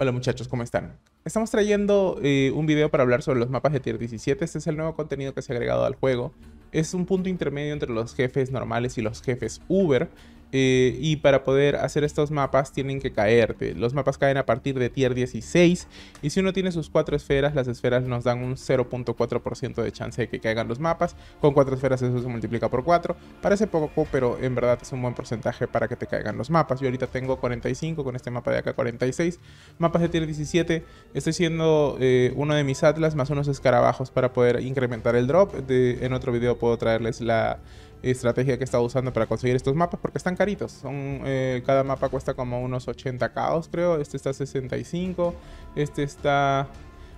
Hola muchachos, ¿cómo están? Estamos trayendo eh, un video para hablar sobre los mapas de Tier 17. Este es el nuevo contenido que se ha agregado al juego. Es un punto intermedio entre los jefes normales y los jefes Uber. Eh, y para poder hacer estos mapas tienen que caerte. Los mapas caen a partir de tier 16. Y si uno tiene sus cuatro esferas, las esferas nos dan un 0.4% de chance de que caigan los mapas. Con cuatro esferas eso se multiplica por 4. Parece poco, pero en verdad es un buen porcentaje para que te caigan los mapas. Yo ahorita tengo 45 con este mapa de acá 46. Mapas de tier 17. Estoy siendo eh, uno de mis atlas más unos escarabajos para poder incrementar el drop. De, en otro video puedo traerles la estrategia que está usando para conseguir estos mapas porque están caritos. Son, eh, cada mapa cuesta como unos 80 caos, creo. Este está 65, este está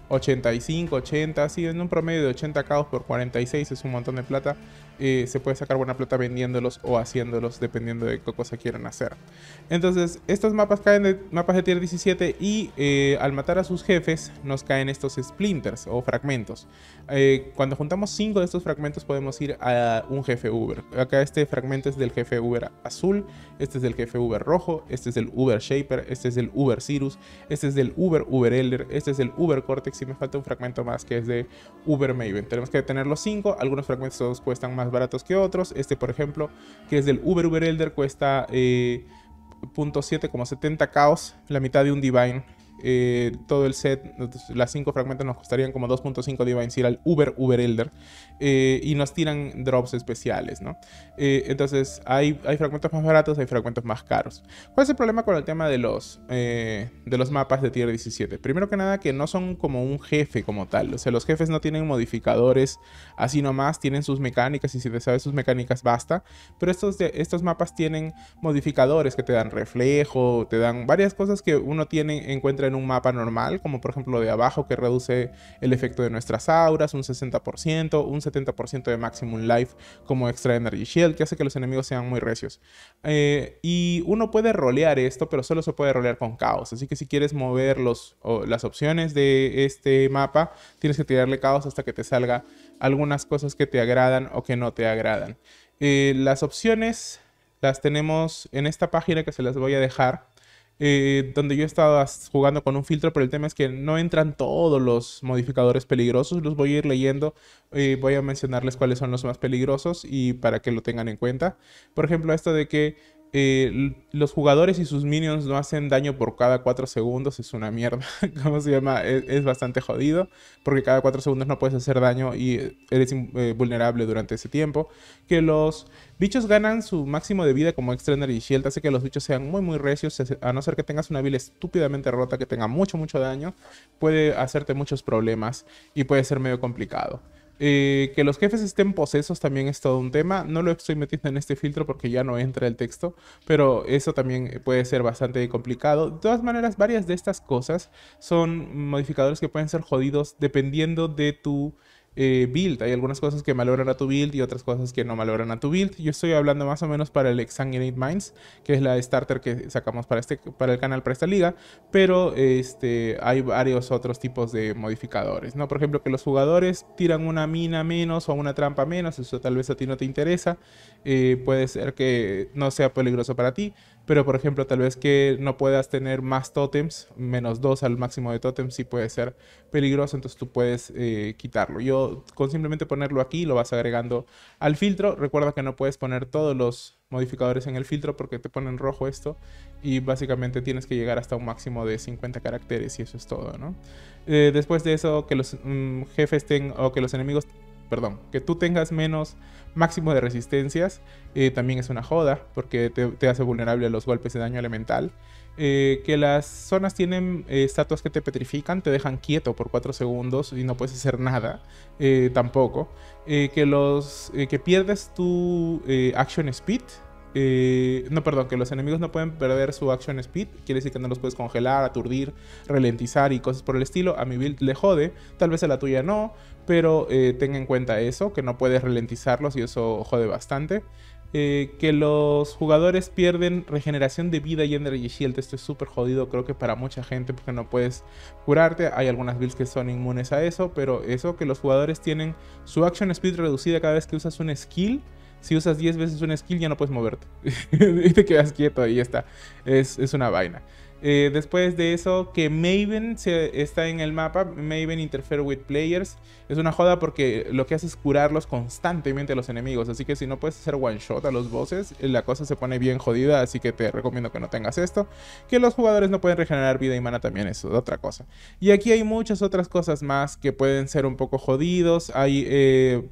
85, 80, así en un promedio de 80 caos por 46 es un montón de plata. Eh, se puede sacar buena plata vendiéndolos o haciéndolos dependiendo de qué cosa quieran hacer. Entonces, estos mapas caen de mapas de tier 17 y eh, al matar a sus jefes nos caen estos splinters o fragmentos. Eh, cuando juntamos 5 de estos fragmentos podemos ir a un jefe Uber. Acá este fragmento es del jefe Uber azul, este es del jefe Uber rojo, este es del Uber Shaper, este es del Uber Cirrus, este es del Uber Uber Elder, este es del Uber Cortex y me falta un fragmento más que es de Uber Maven. Tenemos que tener los 5, algunos fragmentos cuestan más baratos que otros. Este, por ejemplo, que es del Uber Uber Elder, cuesta eh, como 70 caos, la mitad de un Divine. Eh, todo el set, las 5 fragmentos nos costarían como 2.5 Divine al Uber Uber Elder. Eh, y nos tiran drops especiales, ¿no? Eh, entonces, hay, hay fragmentos más baratos, hay fragmentos más caros. ¿Cuál es el problema con el tema de los, de los mapas de tier 17? Primero que nada, que no son como un jefe como tal. O sea, los jefes no tienen modificadores así nomás, tienen sus mecánicas y si te sabes sus mecánicas basta. Pero estos, de, estos mapas tienen modificadores que te dan reflejo, te dan varias cosas que uno tiene, en encuentra un mapa normal, como por ejemplo lo de abajo que reduce el efecto de nuestras auras un 60%, un 70% de maximum life como extra energy shield, que hace que los enemigos sean muy recios. Eh, y uno puede rolear esto, pero solo se puede rolear con caos, así que si quieres mover los, las opciones de este mapa, tienes que tirarle caos hasta que te salga algunas cosas que te agradan o que no te agradan. Eh, las opciones las tenemos en esta página que se las voy a dejar eh, donde yo estaba jugando con un filtro, pero el tema es que no entran todos los modificadores peligrosos, los voy a ir leyendo, eh, voy a mencionarles cuáles son los más peligrosos y para que lo tengan en cuenta. Por ejemplo, esto de que eh, los jugadores y sus minions no hacen daño por cada 4 segundos, es una mierda. ¿Cómo se llama? E, es, bastante jodido, porque cada 4 segundos no puedes hacer daño y eh, eres eh, vulnerable durante ese tiempo. Que los bichos ganan su máximo de vida como extra y shield, hace que los bichos sean muy, muy recios, a no ser que tengas una build estúpidamente rota que tenga mucho, mucho daño, puede hacerte muchos problemas y puede ser medio complicado. Eh, que los jefes estén posesos también es todo un tema. No lo estoy metiendo en este filtro porque ya no entra el texto, pero eso también puede ser bastante complicado. De todas maneras, varias de estas cosas son modificadores que pueden ser jodidos dependiendo de tu eh, build. Hay algunas cosas que malogran a tu build y otras cosas que no malogran a tu build. Yo estoy hablando más o menos para el Exanguinate Minds, que es la starter que sacamos para, este, para el canal, para esta liga. Pero este, hay varios otros tipos de modificadores, ¿no? Por ejemplo, que los jugadores tiran una mina menos o una trampa menos. Eso tal vez a ti no te interesa. Eh, puede ser que no sea peligroso para ti. Pero por ejemplo, tal vez que no puedas tener más tótems, menos dos al máximo de tótems, sí puede ser peligroso, entonces tú puedes eh, quitarlo. Yo con simplemente ponerlo aquí lo vas agregando al filtro. Recuerda que no puedes poner todos los modificadores en el filtro porque te ponen rojo esto y básicamente tienes que llegar hasta un máximo de 50 caracteres y eso es todo, ¿no? Eh, después de eso, que los mm, jefes estén... o que los enemigos perdón, que tú tengas menos máximo de resistencias eh, también es una joda porque te, hace vulnerable a los golpes de daño elemental. Eh, que las zonas tienen eh, estatuas que te petrifican, te dejan quieto por 4 segundos y no puedes hacer nada tampoco. que, los, que pierdes tu action speed, eh, no, perdón, que los enemigos no pueden perder su action speed. Quiere decir que no los puedes congelar, aturdir, ralentizar y cosas por el estilo. A mi build le jode, tal vez a la tuya no, pero eh, tenga en cuenta eso, que no puedes ralentizarlos y eso jode bastante. Eh, que los jugadores pierden regeneración de vida y Energy Shield. Esto es súper jodido, creo que para mucha gente, porque no puedes curarte. Hay algunas builds que son inmunes a eso, pero eso, que los jugadores tienen su action speed reducida cada vez que usas un skill si usas 10 veces una skill ya no puedes moverte. y te quedas quieto y ya está. Es, una vaina. Eh, después de eso, que Maven se, está en el mapa. Maven Interfere with Players. Es una joda porque lo que hace es curarlos constantemente a los enemigos. Así que si no puedes hacer one shot a los bosses, la cosa se pone bien jodida. Así que te recomiendo que no tengas esto. Que los jugadores no pueden regenerar vida y mana también es otra cosa. Y aquí hay muchas otras cosas más que pueden ser un poco jodidos. Hay... Eh,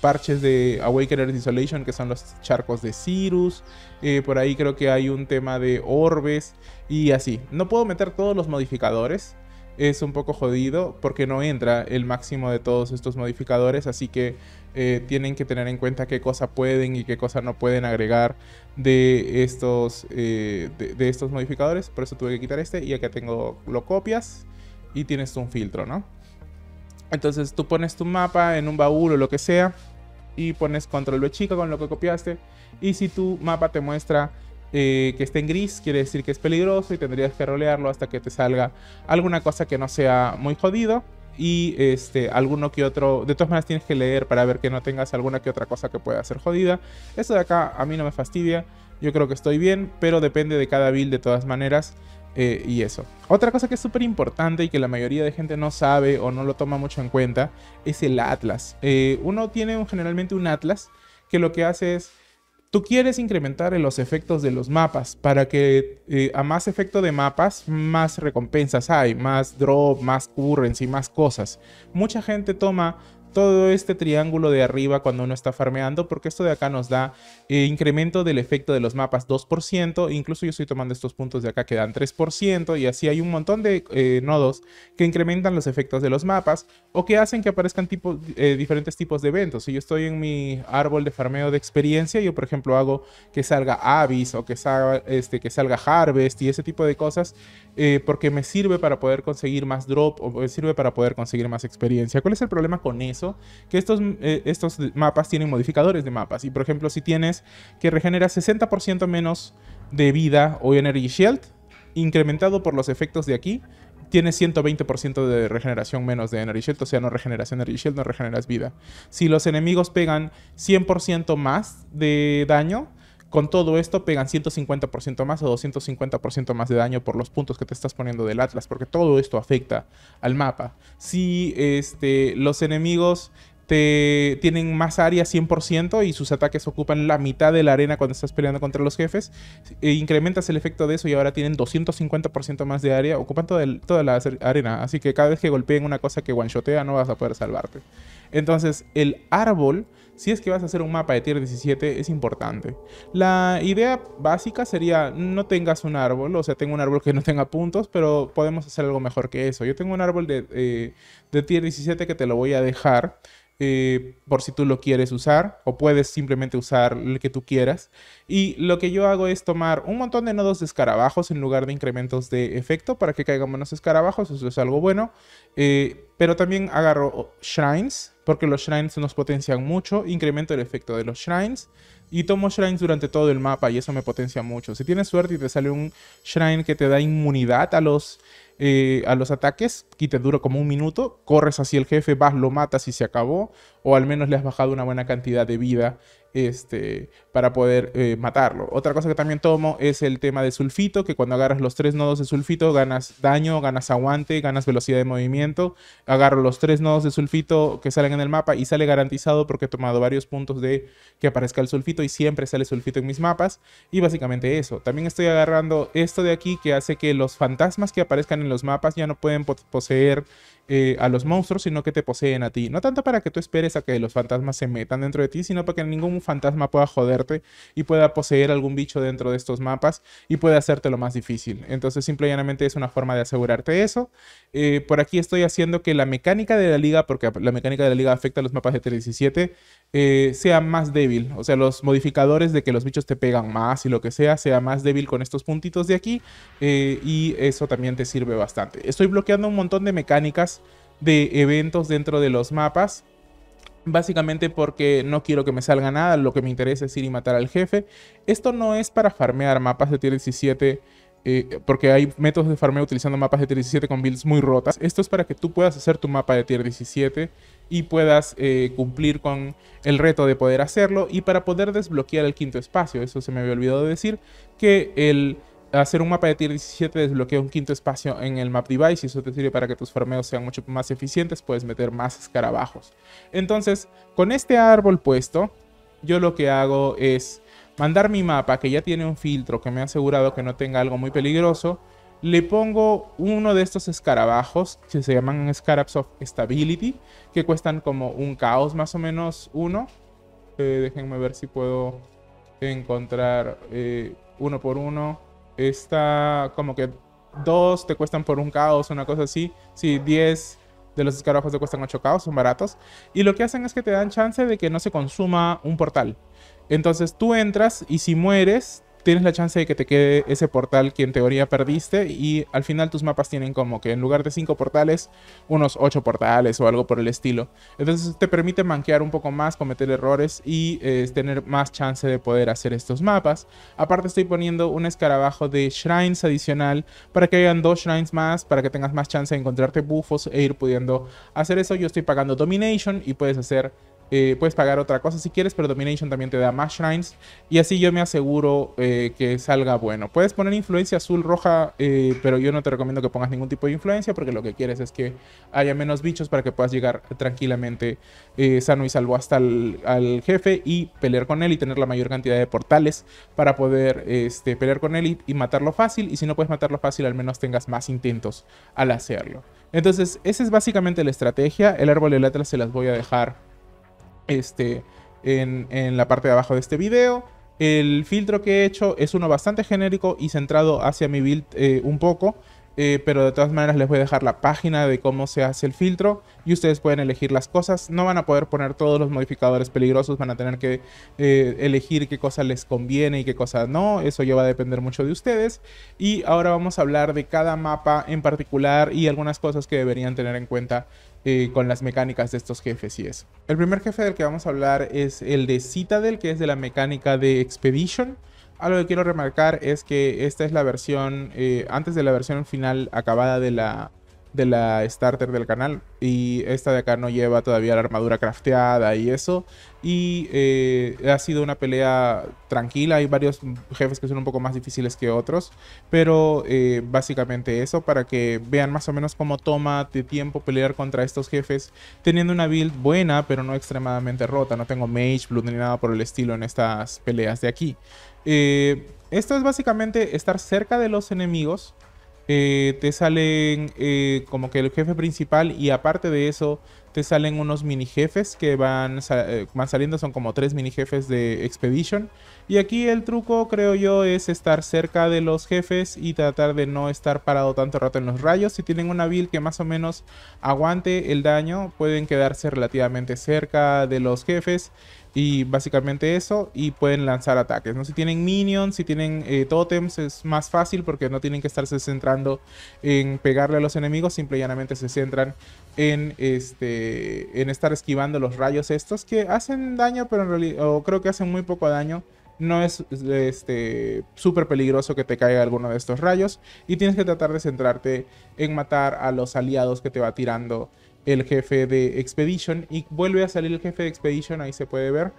parches de awakeners Isolation, que son los charcos de cirrus eh, por ahí creo que hay un tema de orbes y así. No puedo meter todos los modificadores. Es un poco jodido porque no entra el máximo de todos estos modificadores, así que eh, tienen que tener en cuenta qué cosa pueden y qué cosa no pueden agregar de estos, eh, de estos modificadores. Por eso tuve que quitar este y acá tengo lo copias y tienes un filtro, ¿no? Entonces tú pones tu mapa en un baúl o lo que sea y pones control V chica con lo que copiaste. Y si tu mapa te muestra eh, que está en gris, quiere decir que es peligroso y tendrías que rolearlo hasta que te salga alguna cosa que no sea muy jodido. Y este, alguno que otro, de todas maneras tienes que leer para ver que no tengas alguna que otra cosa que pueda ser jodida. Eso de acá a mí no me fastidia, yo creo que estoy bien, pero depende de cada build de todas maneras. Eh, y eso. Otra cosa que es súper importante y que la mayoría de gente no sabe o no lo toma mucho en cuenta es el atlas. Eh, uno tiene generalmente un atlas que lo que hace es, tú quieres incrementar los efectos de los mapas para que eh, a más efecto de mapas, más recompensas hay, más drop, más currency, más cosas. Mucha gente toma todo este triángulo de arriba cuando uno está farmeando, porque esto de acá nos da eh, incremento del efecto de los mapas 2%, incluso yo estoy tomando estos puntos de acá que dan 3%, y así hay un montón de eh, nodos que incrementan los efectos de los mapas, o que hacen que aparezcan eh, diferentes tipos de eventos. Si yo estoy en mi árbol de farmeo de experiencia, yo por ejemplo hago que salga Avis, o que salga, este, que salga Harvest, y ese tipo de cosas, porque me sirve para poder conseguir más drop, o me sirve para poder conseguir más experiencia. ¿Cuál es el problema con eso? que estos, eh, estos mapas tienen modificadores de mapas. Y por ejemplo, si tienes que regenera 60% menos de vida o Energy Shield, incrementado por los efectos de aquí, tienes 120% de regeneración menos de Energy Shield, o sea, no regeneras Energy Shield, no regeneras vida. Si los enemigos pegan 100% más de daño, con todo esto pegan 150% más o 250% más de daño por los puntos que te estás poniendo del Atlas, porque todo esto afecta al mapa. Si este, los enemigos te tienen más área 100% y sus ataques ocupan la mitad de la arena cuando estás peleando contra los jefes. E incrementas el efecto de eso y ahora tienen 250% más de área, ocupan toda, toda, la arena. Así que cada vez que golpeen una cosa que one-shotea no vas a poder salvarte. Entonces, el árbol si es que vas a hacer un mapa de tier 17, es importante. La idea básica sería, no tengas un árbol, o sea, tengo un árbol que no tenga puntos, pero podemos hacer algo mejor que eso. Yo tengo un árbol de, eh, tier 17 que te lo voy a dejar. Eh, por si tú lo quieres usar o puedes simplemente usar el que tú quieras. Y lo que yo hago es tomar un montón de nodos de escarabajos en lugar de incrementos de efecto para que caigan menos escarabajos, eso es algo bueno. Eh, pero también agarro shrines porque los shrines nos potencian mucho, incremento el efecto de los shrines, y tomo shrines durante todo el mapa y eso me potencia mucho. Si tienes suerte y te sale un shrine que te da inmunidad a los, eh, a los ataques y te dura como un minuto, corres hacia el jefe, vas, lo matas y se acabó. O al menos le has bajado una buena cantidad de vida este, para poder eh, matarlo. Otra cosa que también tomo es el tema de sulfito, que cuando agarras los tres nodos de sulfito ganas daño, ganas aguante, ganas velocidad de movimiento. Agarro los tres nodos de sulfito que salen en el mapa y sale garantizado porque he tomado varios puntos de que aparezca el sulfito y siempre sale sulfito en mis mapas. Y básicamente eso. También estoy agarrando esto de aquí que hace que los fantasmas que aparezcan en los mapas ya no pueden poseer eh, a los monstruos, sino que te poseen a ti. No tanto para que tú esperes a que los fantasmas se metan dentro de ti, sino para que ningún fantasma pueda joderte y pueda poseer algún bicho dentro de estos mapas y pueda hacerte lo más difícil. Entonces, simplemente es una forma de asegurarte eso. Eh, por aquí estoy haciendo que la mecánica de la liga, porque la mecánica de la liga afecta a los mapas de T-17 eh, sea más débil. O sea, los modificadores de que los bichos te pegan más y lo que sea, sea más débil con estos puntitos de aquí. y eso también te sirve bastante. Estoy bloqueando un montón de mecánicas de eventos dentro de los mapas. Básicamente porque no quiero que me salga nada, lo que me interesa es ir y matar al jefe. Esto no es para farmear mapas de tier 17 eh, porque hay métodos de farmeo utilizando mapas de tier 17 con builds muy rotas. Esto es para que tú puedas hacer tu mapa de tier 17 y puedas eh, cumplir con el reto de poder hacerlo y para poder desbloquear el quinto espacio. Eso se me había olvidado decir, que el hacer un mapa de tier 17 desbloquea un quinto espacio en el map device y eso te sirve para que tus farmeos sean mucho más eficientes, puedes meter más escarabajos. Entonces, con este árbol puesto, yo lo que hago es mandar mi mapa que ya tiene un filtro que me ha asegurado que no tenga algo muy peligroso, le pongo uno de estos escarabajos que se llaman Scarabs of Stability, que cuestan como un caos más o menos uno. Eh, déjenme ver si puedo encontrar eh, uno por uno está como que dos te cuestan por un caos, una cosa así. Si sí, 10 de los escarabajos te cuestan 8 caos, son baratos. Y lo que hacen es que te dan chance de que no se consuma un portal. Entonces tú entras y si mueres, tienes la chance de que te quede ese portal que en teoría perdiste y al final tus mapas tienen como que en lugar de 5 portales, unos 8 portales o algo por el estilo. Entonces te permite manquear un poco más, cometer errores y eh, tener más chance de poder hacer estos mapas. Aparte estoy poniendo un escarabajo de shrines adicional para que hayan dos shrines más, para que tengas más chance de encontrarte bufos e ir pudiendo hacer eso. Yo estoy pagando domination y puedes hacer eh, puedes pagar otra cosa si quieres, pero Domination también te da más shrines. Y así yo me aseguro eh, que salga bueno. Puedes poner influencia azul, roja, eh, pero yo no te recomiendo que pongas ningún tipo de influencia porque lo que quieres es que haya menos bichos para que puedas llegar tranquilamente sano y salvo hasta al jefe y pelear con él y tener la mayor cantidad de portales para poder este, pelear con él y, matarlo fácil. Y si no puedes matarlo fácil, al menos tengas más intentos al hacerlo. Entonces, esa es básicamente la estrategia. El árbol de Atlas se las voy a dejar este, en, en la parte de abajo de este video. El filtro que he hecho es uno bastante genérico y centrado hacia mi build eh, un poco. Eh, pero de todas maneras les voy a dejar la página de cómo se hace el filtro y ustedes pueden elegir las cosas. No van a poder poner todos los modificadores peligrosos, van a tener que eh, elegir qué cosa les conviene y qué cosa no. Eso ya va a depender mucho de ustedes. Y ahora vamos a hablar de cada mapa en particular y algunas cosas que deberían tener en cuenta eh, con las mecánicas de estos jefes y eso. El primer jefe del que vamos a hablar es el de Citadel, que es de la mecánica de Expedition. Algo que quiero remarcar es que esta es la versión, eh, antes de la versión final acabada de la, de la starter del canal y esta de acá no lleva todavía la armadura crafteada y eso y eh, ha sido una pelea tranquila hay varios jefes que son un poco más difíciles que otros pero eh, básicamente eso para que vean más o menos cómo toma de tiempo pelear contra estos jefes teniendo una build buena pero no extremadamente rota no tengo mage blood ni nada por el estilo en estas peleas de aquí eh, esto es básicamente estar cerca de los enemigos. Eh, te salen eh, como que el jefe principal y aparte de eso te salen unos mini jefes que van, van saliendo, son como tres mini jefes de Expedition. Y aquí el truco creo yo es estar cerca de los jefes y tratar de no estar parado tanto rato en los rayos. Si tienen una build que más o menos aguante el daño pueden quedarse relativamente cerca de los jefes y básicamente eso, y pueden lanzar ataques. ¿no? Si tienen minions, si tienen eh, totems, es más fácil porque no tienen que estarse centrando en pegarle a los enemigos, simple y llanamente se centran en, este, en estar esquivando los rayos estos que hacen daño, pero en realidad, o creo que hacen muy poco daño no es este súper peligroso que te caiga alguno de estos rayos y tienes que tratar de centrarte en matar a los aliados que te va tirando el jefe de Expedition y vuelve a salir el jefe de Expedition, ahí se puede ver.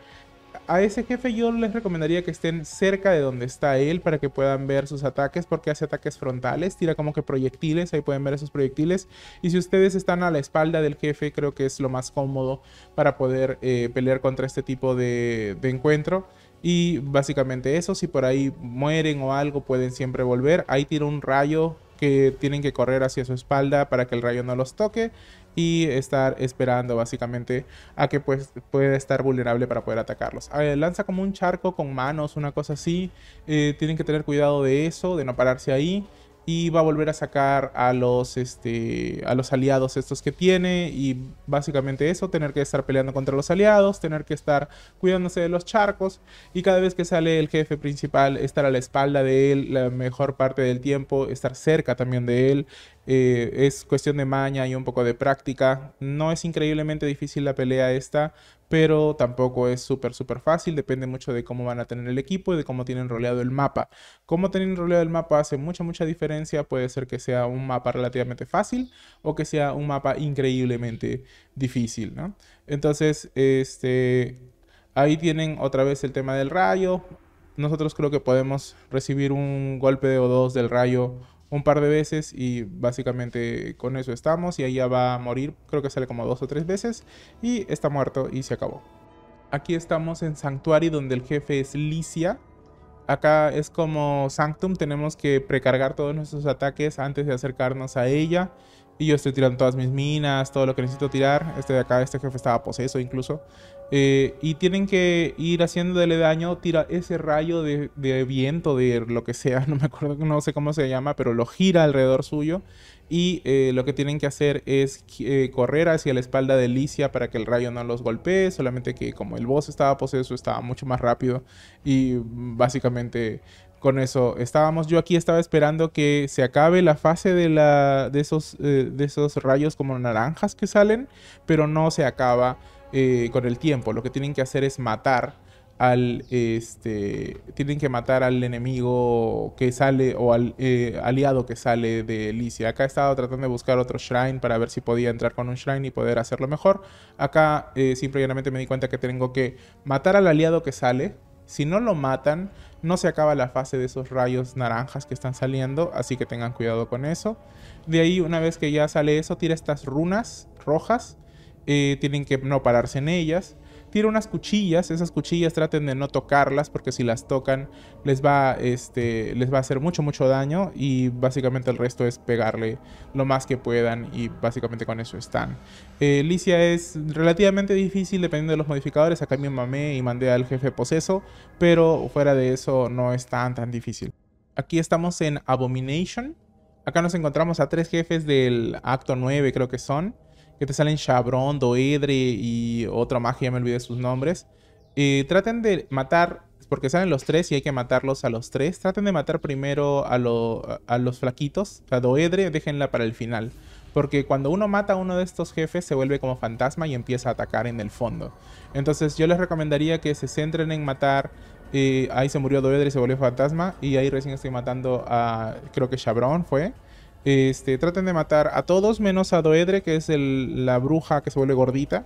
A ese jefe yo les recomendaría que estén cerca de donde está él para que puedan ver sus ataques porque hace ataques frontales, tira como que proyectiles, ahí pueden ver esos proyectiles. Y si ustedes están a la espalda del jefe creo que es lo más cómodo para poder eh, pelear contra este tipo de, de encuentro. Y básicamente eso, si por ahí mueren o algo pueden siempre volver. Ahí tira un rayo que tienen que correr hacia su espalda para que el rayo no los toque y estar esperando básicamente a que pues pueda estar vulnerable para poder atacarlos. Ah, eh, lanza como un charco con manos, una cosa así. Eh, tienen que tener cuidado de eso, de no pararse ahí. Y va a volver a sacar a los, este, a los aliados estos que tiene. Y básicamente eso, tener que estar peleando contra los aliados, tener que estar cuidándose de los charcos. Y cada vez que sale el jefe principal, estar a la espalda de él la mejor parte del tiempo, estar cerca también de él. Eh, es cuestión de maña y un poco de práctica. No es increíblemente difícil la pelea esta, pero tampoco es súper, súper fácil. Depende mucho de cómo van a tener el equipo y de cómo tienen roleado el mapa. Cómo tienen roleado el mapa hace mucha, mucha diferencia. Puede ser que sea un mapa relativamente fácil o que sea un mapa increíblemente difícil, ¿no? Entonces, este... Ahí tienen otra vez el tema del rayo. Nosotros creo que podemos recibir un golpe de o dos del rayo un par de veces y básicamente con eso estamos y ahí va a morir, creo que sale como dos o tres veces y está muerto y se acabó. Aquí estamos en Sanctuary donde el jefe es Licia. Acá es como Sanctum, tenemos que precargar todos nuestros ataques antes de acercarnos a ella. Y yo estoy tirando todas mis minas, todo lo que necesito tirar. Este de acá, este jefe estaba poseso incluso. Eh, y tienen que ir haciéndole daño, tira ese rayo de, viento, de lo que sea, no me acuerdo, no sé cómo se llama, pero lo gira alrededor suyo. Y eh, lo que tienen que hacer es eh, correr hacia la espalda de Licia para que el rayo no los golpee, solamente que como el boss estaba poseso, estaba mucho más rápido y mm, básicamente con eso. Estábamos, yo aquí estaba esperando que se acabe la fase de, la, de, esos, eh, de esos rayos como naranjas que salen, pero no se acaba eh, con el tiempo. Lo que tienen que hacer es matar al, este, tienen que matar al enemigo que sale o al eh, aliado que sale de Licia. Acá estado tratando de buscar otro shrine para ver si podía entrar con un shrine y poder hacerlo mejor. Acá simplemente me di cuenta que tengo que matar al aliado que sale si no lo matan, no se acaba la fase de esos rayos naranjas que están saliendo, así que tengan cuidado con eso. De ahí, una vez que ya sale eso, tira estas runas rojas. Eh, tienen que no pararse en ellas tira unas cuchillas, esas cuchillas traten de no tocarlas porque si las tocan les va, este, les va a hacer mucho, mucho daño y básicamente el resto es pegarle lo más que puedan y básicamente con eso están. Eh, Licia es relativamente difícil dependiendo de los modificadores, acá me mamé y mandé al jefe poseso, pero fuera de eso no es tan, tan difícil. Aquí estamos en Abomination. Acá nos encontramos a tres jefes del acto 9 creo que son que te salen Chabron, Doedre y otra magia, me olvidé sus nombres. Y traten de matar, porque salen los tres y hay que matarlos a los tres. Traten de matar primero a, a los flaquitos, a Doedre, déjenla para el final. Porque cuando uno mata a uno de estos jefes se vuelve como fantasma y empieza a atacar en el fondo. Entonces yo les recomendaría que se centren en matar... Eh, ahí se murió Doedre y se volvió fantasma. Y ahí recién estoy matando a... Creo que Chabron fue. Este, traten de matar a todos menos a Doedre, que es la bruja que se vuelve gordita.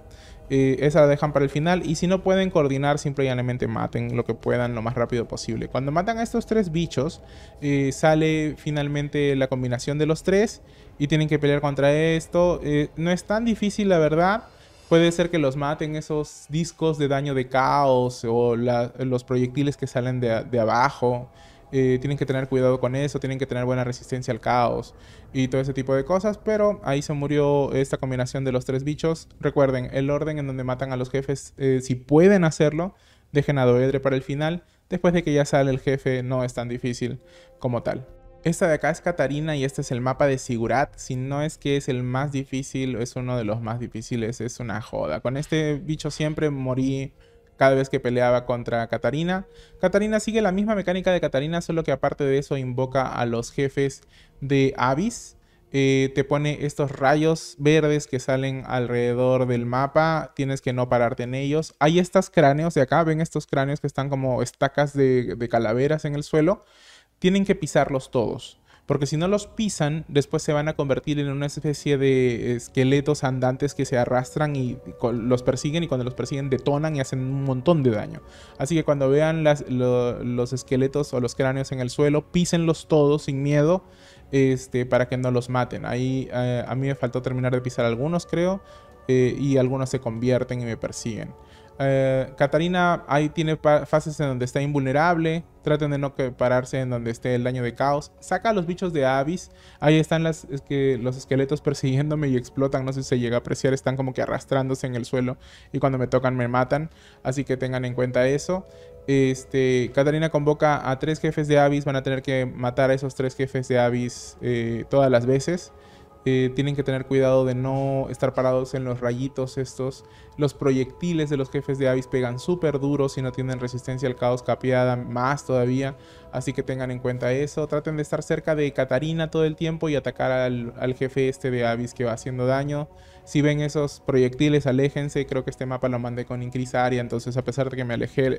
Eh, esa la dejan para el final. Y si no pueden coordinar, simplemente maten lo que puedan lo más rápido posible. Cuando matan a estos tres bichos, eh, sale finalmente la combinación de los tres. Y tienen que pelear contra esto. Eh, no es tan difícil, la verdad. Puede ser que los maten esos discos de daño de caos o los proyectiles que salen de, de abajo. Eh, tienen que tener cuidado con eso, tienen que tener buena resistencia al caos y todo ese tipo de cosas, pero ahí se murió esta combinación de los tres bichos. Recuerden, el orden en donde matan a los jefes, eh, si pueden hacerlo, dejen a Doedre para el final, después de que ya sale el jefe no es tan difícil como tal. Esta de acá es Katarina y este es el mapa de Sigurat. Si no es que es el más difícil, es uno de los más difíciles, es una joda. Con este bicho siempre morí cada vez que peleaba contra Katarina. Katarina sigue la misma mecánica de Katarina, solo que aparte de eso invoca a los jefes de Avis, eh, te pone estos rayos verdes que salen alrededor del mapa, tienes que no pararte en ellos. Hay estos cráneos de acá, ven estos cráneos que están como estacas de calaveras en el suelo, tienen que pisarlos todos porque si no los pisan, después se van a convertir en una especie de esqueletos andantes que se arrastran y los persiguen y cuando los persiguen detonan y hacen un montón de daño. Así que cuando vean los esqueletos o los cráneos en el suelo, písenlos todos sin miedo. Este, para que no los maten. Ahí eh, a mí me faltó terminar de pisar algunos, creo. Eh, y algunos se convierten y me persiguen. Eh, Catarina ahí tiene fases en donde está invulnerable. Traten de no pararse en donde esté el daño de caos. Saca a los bichos de Avis. Ahí están las, que los esqueletos persiguiéndome y explotan. No sé si se llega a apreciar. Están como que arrastrándose en el suelo. Y cuando me tocan me matan. Así que tengan en cuenta eso. Este, Katarina convoca a tres jefes de Avis. Van a tener que matar a esos tres jefes de Avis eh, todas las veces. Eh, tienen que tener cuidado de no estar parados en los rayitos estos los proyectiles de los jefes de Avis pegan súper duro si no tienen resistencia al caos capeada, más todavía. Así que tengan en cuenta eso. Traten de estar cerca de Katarina todo el tiempo y atacar al, jefe este de Avis que va haciendo daño. Si ven esos proyectiles, aléjense. Creo que este mapa lo mandé con incrisaria, entonces a pesar de que me alejé,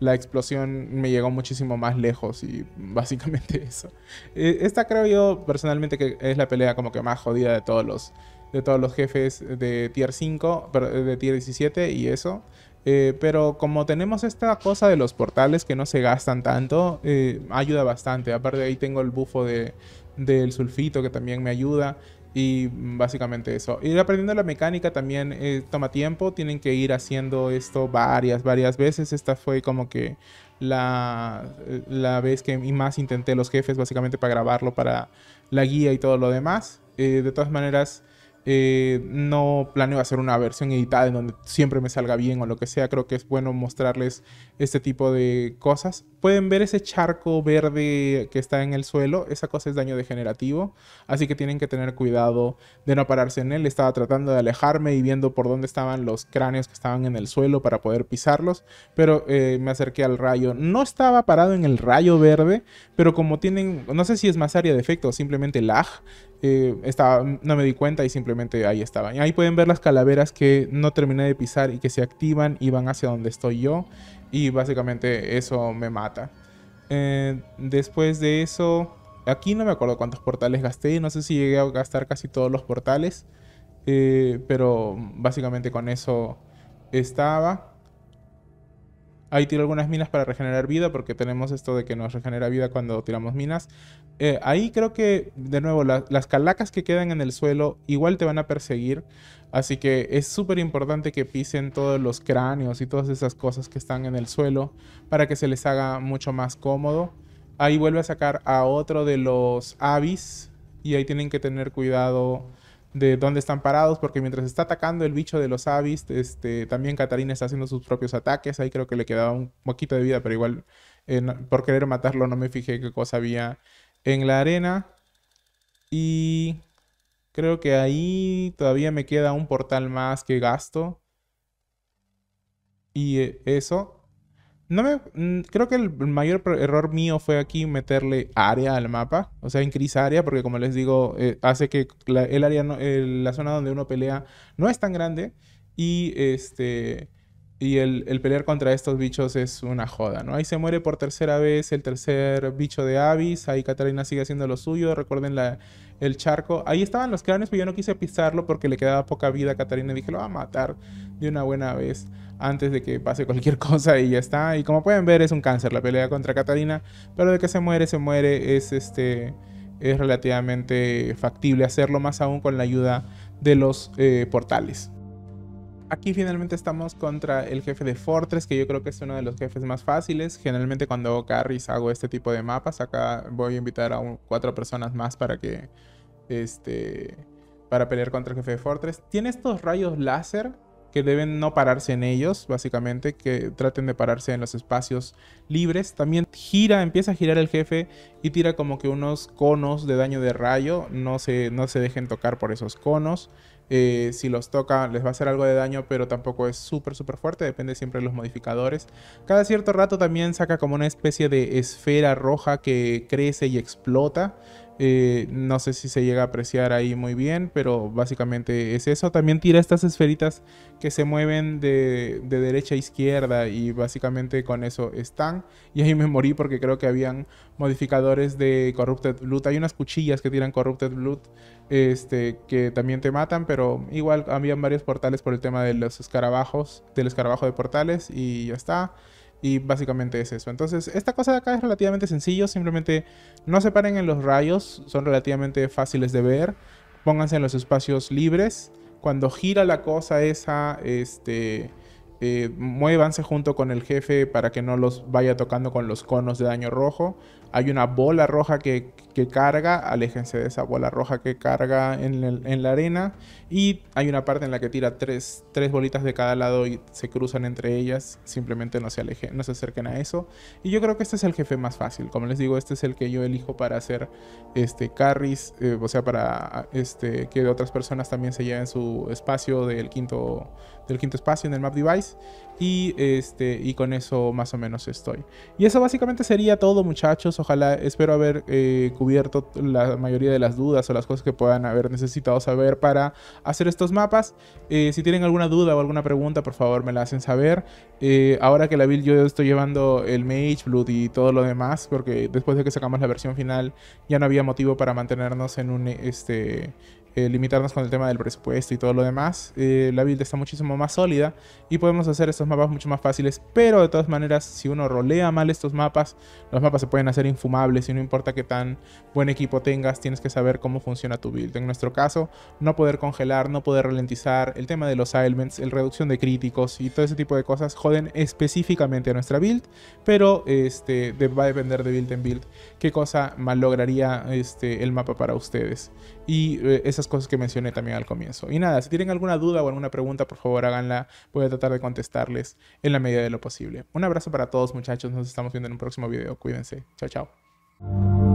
la explosión me llegó muchísimo más lejos y básicamente eso. Eh, esta creo yo personalmente que es la pelea como que más jodida de todos los de todos los jefes de tier 5, eh, de tier 17 y eso. Eh, pero como tenemos esta cosa de los portales que no se gastan tanto, eh, ayuda bastante. Aparte de ahí tengo el bufo de, del sulfito que también me ayuda. Y básicamente eso. Ir aprendiendo la mecánica también toma tiempo. Tienen que ir haciendo esto varias, varias veces. Esta fue como que la, la vez que más intenté los jefes básicamente para grabarlo para la guía y todo lo demás. de todas maneras, eh, no planeo hacer una versión editada en donde siempre me salga bien o lo que sea. Creo que es bueno mostrarles este tipo de cosas. Pueden ver ese charco verde que está en el suelo. Esa cosa es daño degenerativo. Así que tienen que tener cuidado de no pararse en él. Estaba tratando de alejarme y viendo por dónde estaban los cráneos que estaban en el suelo para poder pisarlos. Pero eh, me acerqué al rayo. No estaba parado en el rayo verde. Pero como tienen, no sé si es más área de efecto o simplemente lag. Eh, estaba, no me di cuenta y simplemente ahí estaban. ahí pueden ver las calaveras que no terminé de pisar y que se activan y van hacia donde estoy yo. Y básicamente eso me mata. Eh, después de eso, aquí no me acuerdo cuántos portales gasté. No sé si llegué a gastar casi todos los portales. Eh, pero básicamente con eso estaba. Ahí tiro algunas minas para regenerar vida, porque tenemos esto de que nos regenera vida cuando tiramos minas. Eh, ahí creo que, de nuevo, las calacas que quedan en el suelo igual te van a perseguir. Así que es súper importante que pisen todos los cráneos y todas esas cosas que están en el suelo para que se les haga mucho más cómodo. Ahí vuelve a sacar a otro de los avis y ahí tienen que tener cuidado de dónde están parados, porque mientras está atacando el bicho de los Avis, este, también Katarina está haciendo sus propios ataques, ahí creo que le quedaba un poquito de vida, pero igual eh, por querer matarlo no me fijé qué cosa había en la arena. Y creo que ahí todavía me queda un portal más que gasto. Y eh, eso. No me, mm, creo que el mayor error mío fue aquí meterle área al mapa, o sea, increase área, porque como les digo, eh, hace que la, el área, la zona donde uno pelea no es tan grande y este y el, pelear contra estos bichos es una joda, ¿no? Ahí se muere por tercera vez el tercer bicho de Avis, ahí Catalina sigue haciendo lo suyo, recuerden la, el charco. Ahí estaban los cráneos, pero yo no quise pisarlo porque le quedaba poca vida a Catarina. Dije, lo va a matar de una buena vez antes de que pase cualquier cosa y ya está. Y como pueden ver, es un cáncer la pelea contra Catarina, pero de que se muere, se muere. Es este es relativamente factible hacerlo, más aún con la ayuda de los eh, portales aquí finalmente estamos contra el jefe de Fortress, que yo creo que es uno de los jefes más fáciles. Generalmente cuando hago carries hago este tipo de mapas. Acá voy a invitar a cuatro personas más para que... Este, para pelear contra el jefe de Fortress. Tiene estos rayos láser que deben no pararse en ellos, básicamente, que traten de pararse en los espacios libres. También gira, empieza a girar el jefe y tira como que unos conos de daño de rayo, no se, no se dejen tocar por esos conos. Eh, si los toca les va a hacer algo de daño, pero tampoco es súper, súper fuerte, depende siempre de los modificadores. Cada cierto rato también saca como una especie de esfera roja que crece y explota. Eh, no sé si se llega a apreciar ahí muy bien, pero básicamente es eso. También tira estas esferitas que se mueven de, derecha a izquierda y básicamente con eso están. Y ahí me morí porque creo que habían modificadores de Corrupted Blood. Hay unas cuchillas que tiran Corrupted Blood este, que también te matan, pero igual habían varios portales por el tema de los escarabajos, del escarabajo de portales y ya está. Y básicamente es eso. Entonces, esta cosa de acá es relativamente sencillo. Simplemente no se paren en los rayos. Son relativamente fáciles de ver. Pónganse en los espacios libres. Cuando gira la cosa esa, este, eh, muévanse junto con el jefe para que no los vaya tocando con los conos de daño rojo. Hay una bola roja que, carga, aléjense de esa bola roja que carga en, la arena. Y hay una parte en la que tira tres, tres, bolitas de cada lado y se cruzan entre ellas. Simplemente no se alejen, no se acerquen a eso. Y yo creo que este es el jefe más fácil. Como les digo, este es el que yo elijo para hacer este carries. Eh, o sea, para este, que otras personas también se lleven su espacio del quinto, del quinto espacio en el map device. Y, este, y con eso más o menos estoy. Y eso básicamente sería todo muchachos. Ojalá, espero haber cubierto eh, la mayoría de las dudas o las cosas que puedan haber necesitado saber para hacer estos mapas. Eh, si tienen alguna duda o alguna pregunta, por favor me la hacen saber. Eh, ahora que la build yo estoy llevando el Mage Blood y todo lo demás, porque después de que sacamos la versión final ya no había motivo para mantenernos en un este eh, limitarnos con el tema del presupuesto y todo lo demás. Eh, la build está muchísimo más sólida y podemos hacer estos mapas mucho más fáciles, pero de todas maneras, si uno rolea mal estos mapas, los mapas se pueden hacer infumables y no importa qué tan buen equipo tengas, tienes que saber cómo funciona tu build. En nuestro caso, no poder congelar, no poder ralentizar, el tema de los ailments, el reducción de críticos y todo ese tipo de cosas joden específicamente a nuestra build, pero este, va a depender de build en build qué cosa mal lograría este, el mapa para ustedes. Y eh, esas cosas que mencioné también al comienzo. Y nada, si tienen alguna duda o alguna pregunta, por favor háganla. Voy a tratar de contestarles en la medida de lo posible. Un abrazo para todos muchachos. Nos estamos viendo en un próximo video. Cuídense. Chao, chao.